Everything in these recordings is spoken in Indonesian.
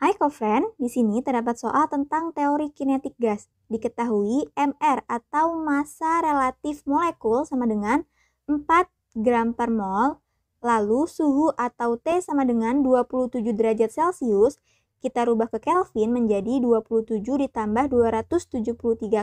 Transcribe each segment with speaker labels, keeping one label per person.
Speaker 1: Hai Koven, di sini terdapat soal tentang teori kinetik gas. Diketahui MR atau massa relatif molekul sama dengan 4 gram per mol, lalu suhu atau T sama dengan 27 derajat Celcius, kita rubah ke Kelvin menjadi 27 ditambah 273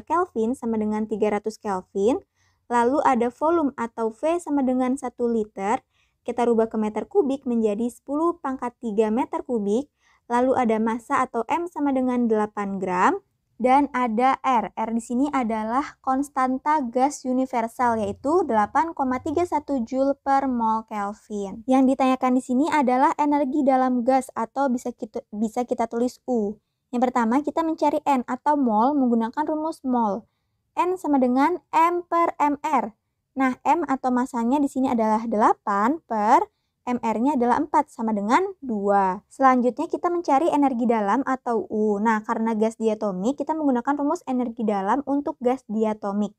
Speaker 1: Kelvin sama dengan 300 Kelvin, lalu ada volume atau V sama dengan 1 liter, kita rubah ke meter kubik menjadi 10 pangkat 3 meter kubik, lalu ada massa atau M sama dengan 8 gram, dan ada R. R di sini adalah konstanta gas universal yaitu 8,31 Joule per mol Kelvin. Yang ditanyakan di sini adalah energi dalam gas atau bisa kita, bisa kita tulis U. Yang pertama kita mencari N atau mol menggunakan rumus mol. N sama dengan M per MR. Nah, M atau masanya di sini adalah 8 per MR-nya adalah 4 sama dengan 2. Selanjutnya kita mencari energi dalam atau U. Nah, karena gas diatomik, kita menggunakan rumus energi dalam untuk gas diatomik.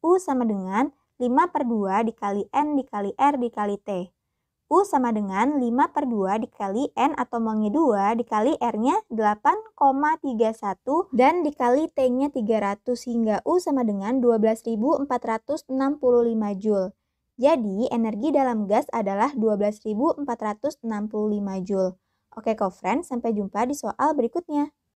Speaker 1: U sama dengan 5 per 2 dikali N dikali R dikali T. U sama dengan 5 per 2 dikali N atau molnya 2 dikali R-nya 8,31 dan dikali T-nya 300 hingga U sama dengan 12.465 Joule. Jadi, energi dalam gas adalah 12.465 Joule. Oke, co-friends, sampai jumpa di soal berikutnya.